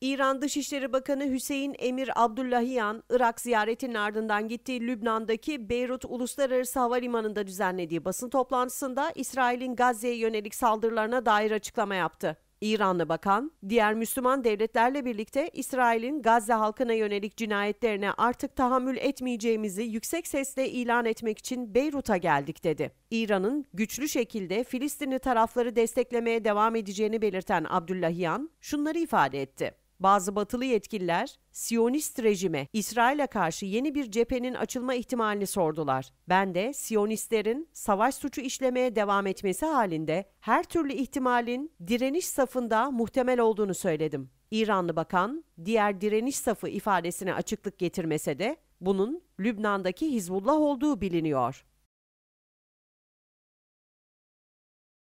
İran Dışişleri Bakanı Hüseyin Emir Abdullahiyan, Irak ziyaretinin ardından gittiği Lübnan'daki Beyrut Uluslararası Havalimanı'nda düzenlediği basın toplantısında İsrail'in Gazze'ye yönelik saldırılarına dair açıklama yaptı. İranlı bakan, diğer Müslüman devletlerle birlikte İsrail'in Gazze halkına yönelik cinayetlerine artık tahammül etmeyeceğimizi yüksek sesle ilan etmek için Beyrut'a geldik dedi. İran'ın güçlü şekilde Filistinli tarafları desteklemeye devam edeceğini belirten Abdullahiyan şunları ifade etti. Bazı batılı yetkililer Siyonist rejime İsrail'e karşı yeni bir cephenin açılma ihtimalini sordular. Ben de Siyonistlerin savaş suçu işlemeye devam etmesi halinde her türlü ihtimalin direniş safında muhtemel olduğunu söyledim. İranlı bakan diğer direniş safı ifadesine açıklık getirmese de bunun Lübnan'daki Hizbullah olduğu biliniyor.